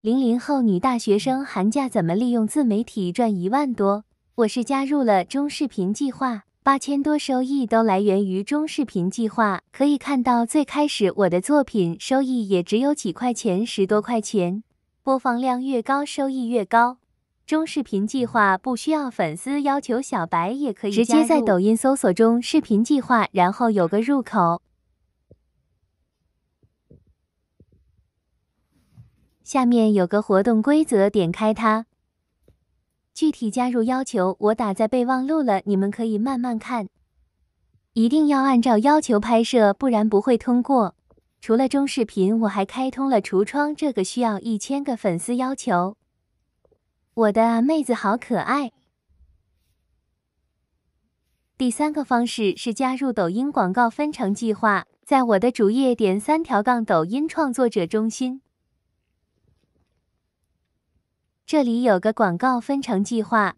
零零后女大学生寒假怎么利用自媒体赚一万多？我是加入了中视频计划，八千多收益都来源于中视频计划。可以看到，最开始我的作品收益也只有几块钱，十多块钱。播放量越高，收益越高。中视频计划不需要粉丝，要求小白也可以直接在抖音搜索中视频计划，然后有个入口。下面有个活动规则，点开它。具体加入要求我打在备忘录了，你们可以慢慢看。一定要按照要求拍摄，不然不会通过。除了中视频，我还开通了橱窗，这个需要一千个粉丝要求。我的啊，妹子好可爱。第三个方式是加入抖音广告分成计划，在我的主页点三条杠抖音创作者中心。这里有个广告分成计划，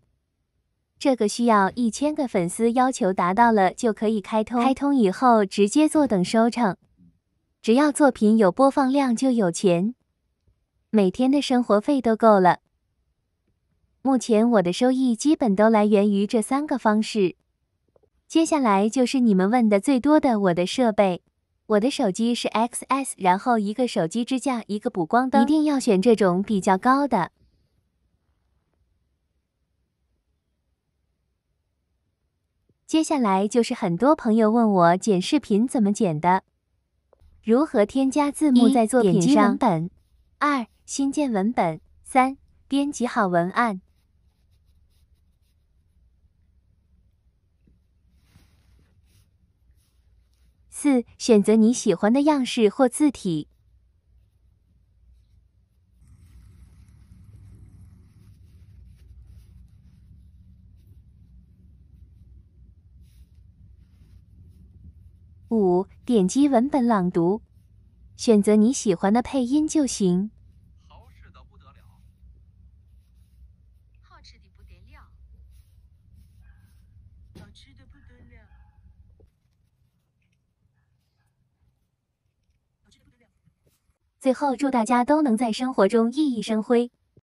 这个需要一千个粉丝，要求达到了就可以开通。开通以后直接坐等收成，只要作品有播放量就有钱，每天的生活费都够了。目前我的收益基本都来源于这三个方式。接下来就是你们问的最多的我的设备，我的手机是 Xs，然后一个手机支架，一个补光灯，一定要选这种比较高的。接下来就是很多朋友问我剪视频怎么剪的，如何添加字幕在作品上？点击文本，二新建文本，三编辑好文案，四选择你喜欢的样式或字体。五，点击文本朗读，选择你喜欢的配音就行。好使的不得了，好吃的不得了，好吃的不得了，好吃的不得了。最后，祝大家都能在生活中熠熠生辉。